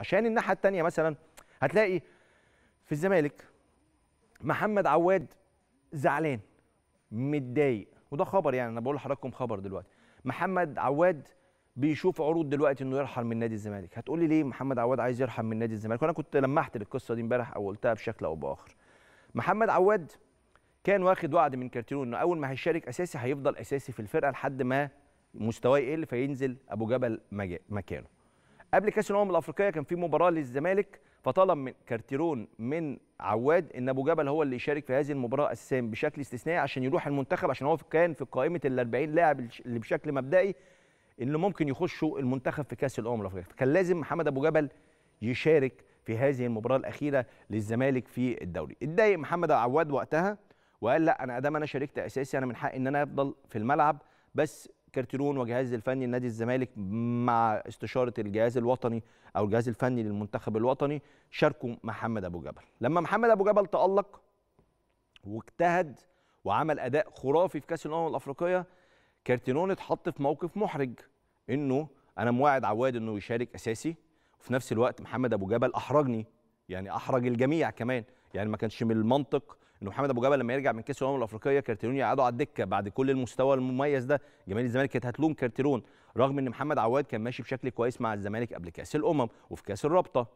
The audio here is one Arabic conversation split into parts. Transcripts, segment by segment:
عشان الناحيه الثانيه مثلا هتلاقي في الزمالك محمد عواد زعلان متضايق وده خبر يعني انا بقول لحضراتكم خبر دلوقتي محمد عواد بيشوف عروض دلوقتي انه يرحل من نادي الزمالك هتقولي ليه محمد عواد عايز يرحل من نادي الزمالك وانا كنت لمحت للقصه دي امبارح او قلتها بشكل او باخر محمد عواد كان واخد وعد من كارتيرو انه اول ما هيشارك اساسي هيفضل اساسي في الفرقه لحد ما مستواه يقل فينزل ابو جبل مكانه قبل كاس الامم الافريقيه كان في مباراه للزمالك فطلب من كارتيرون من عواد ان ابو جبل هو اللي يشارك في هذه المباراه اساسا بشكل استثنائي عشان يروح المنتخب عشان هو كان في قائمه ال 40 لاعب اللي بشكل مبدئي اللي ممكن يخشوا المنتخب في كاس الامم الافريقيه فكان لازم محمد ابو جبل يشارك في هذه المباراه الاخيره للزمالك في الدوري اتضايق محمد عواد وقتها وقال لا انا ادام انا شاركت اساسي انا من حقي ان انا افضل في الملعب بس كارتيرون وجهاز الفني لنادي الزمالك مع استشاره الجهاز الوطني او الجهاز الفني للمنتخب الوطني شاركوا محمد ابو جبل لما محمد ابو جبل تالق واجتهد وعمل اداء خرافي في كاس الامم الافريقيه كارتيرون اتحط في موقف محرج انه انا مواعد عواد انه يشارك اساسي وفي نفس الوقت محمد ابو جبل احرجني يعني احرج الجميع كمان يعني ما كانش من المنطق انه محمد ابو جبل لما يرجع من كاس الامم الافريقيه كارتيرون يقعده على الدكه بعد كل المستوى المميز ده جماهير الزمالك كانت هتلوم كارتيرون رغم ان محمد عواد كان ماشي بشكل كويس مع الزمالك قبل كاس الامم وفي كاس الرابطه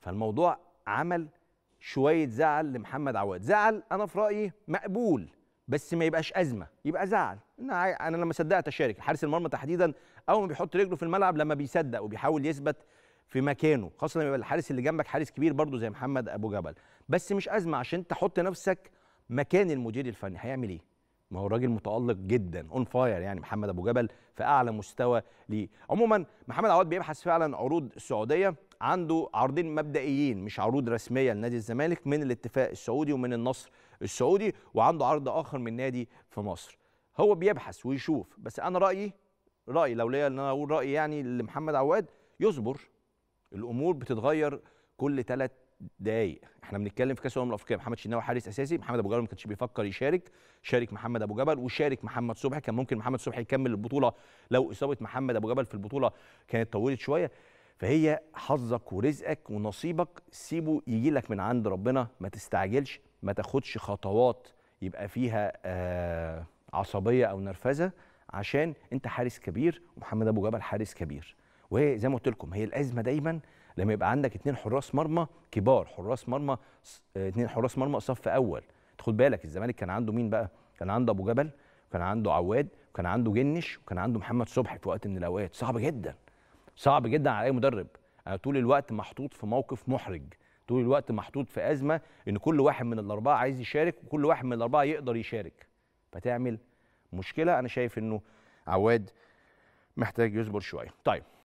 فالموضوع عمل شويه زعل لمحمد عواد زعل انا في رايي مقبول بس ما يبقاش ازمه يبقى زعل انا انا لما صدقت اشارك حارس المرمى تحديدا اول ما بيحط رجله في الملعب لما بيصدق وبيحاول يثبت في مكانه خاصه لما يبقى الحارس اللي جنبك حارس كبير برضه زي محمد ابو جبل بس مش ازمه عشان تحط نفسك مكان المدير الفني هيعمل ايه ما هو راجل متالق جدا اون فاير يعني محمد ابو جبل في اعلى مستوى ليه عموما محمد عواد بيبحث فعلا عروض السعوديه عنده عرضين مبدئيين مش عروض رسميه لنادي الزمالك من الاتفاق السعودي ومن النصر السعودي وعنده عرض اخر من نادي في مصر هو بيبحث ويشوف بس انا رايي رايي لو ليا ان انا اقول رايي يعني لمحمد عواد يصبر الامور بتتغير كل ثلاث دقايق احنا بنتكلم في كاس الامم الافريقيه محمد شناوي حارس اساسي محمد ابو جبل ما كانش بيفكر يشارك شارك محمد ابو جبل وشارك محمد صبحي كان ممكن محمد صبحي يكمل البطوله لو اصابه محمد ابو جبل في البطوله كانت طولت شويه فهي حظك ورزقك ونصيبك سيبه يجي لك من عند ربنا ما تستعجلش ما تاخدش خطوات يبقى فيها آه عصبيه او نرفزه عشان انت حارس كبير ومحمد ابو جبل حارس كبير وزي ما قلت لكم هي الازمه دايما لما يبقى عندك اثنين حراس مرمى كبار حراس مرمى اثنين حراس مرمى صف اول خد بالك الزمالك كان عنده مين بقى كان عنده ابو جبل وكان عنده عواد وكان عنده جنش وكان عنده محمد صبحي في وقت من الاوقات صعب جدا صعب جدا على اي مدرب انا طول الوقت محطوط في موقف محرج طول الوقت محطوط في ازمه ان كل واحد من الاربعه عايز يشارك وكل واحد من الاربعه يقدر يشارك فتعمل مشكله انا شايف انه عواد محتاج يصبر شويه طيب